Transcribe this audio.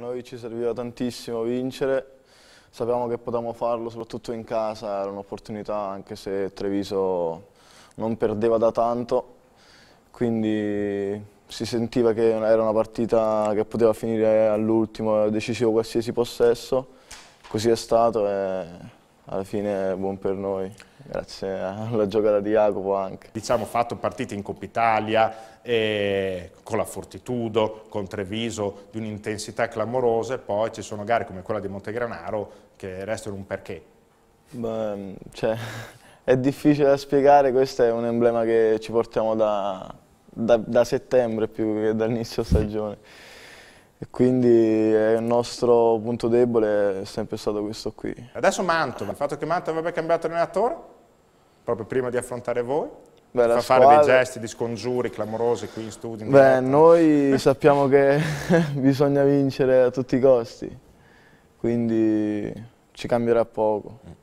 noi ci serviva tantissimo vincere, sapevamo che potevamo farlo soprattutto in casa, era un'opportunità anche se Treviso non perdeva da tanto, quindi si sentiva che era una partita che poteva finire all'ultimo, decisivo qualsiasi possesso, così è stato. E alla fine è buon per noi, grazie alla giocata di Jacopo anche. Diciamo fatto partite in Coppa Italia, eh, con la Fortitudo, con Treviso, di un'intensità clamorosa e poi ci sono gare come quella di Montegranaro che restano un perché. Beh, cioè, è difficile da spiegare, questo è un emblema che ci portiamo da, da, da settembre più che dall'inizio stagione e quindi eh, il nostro punto debole è sempre stato questo qui. Adesso Mantova, il fatto che Mantova avrebbe cambiato allenatore, proprio prima di affrontare voi, Beh, fa squadra... fare dei gesti di scongiuri clamorosi qui in studio. In Beh, diretta. noi sappiamo che bisogna vincere a tutti i costi, quindi ci cambierà poco. Mm.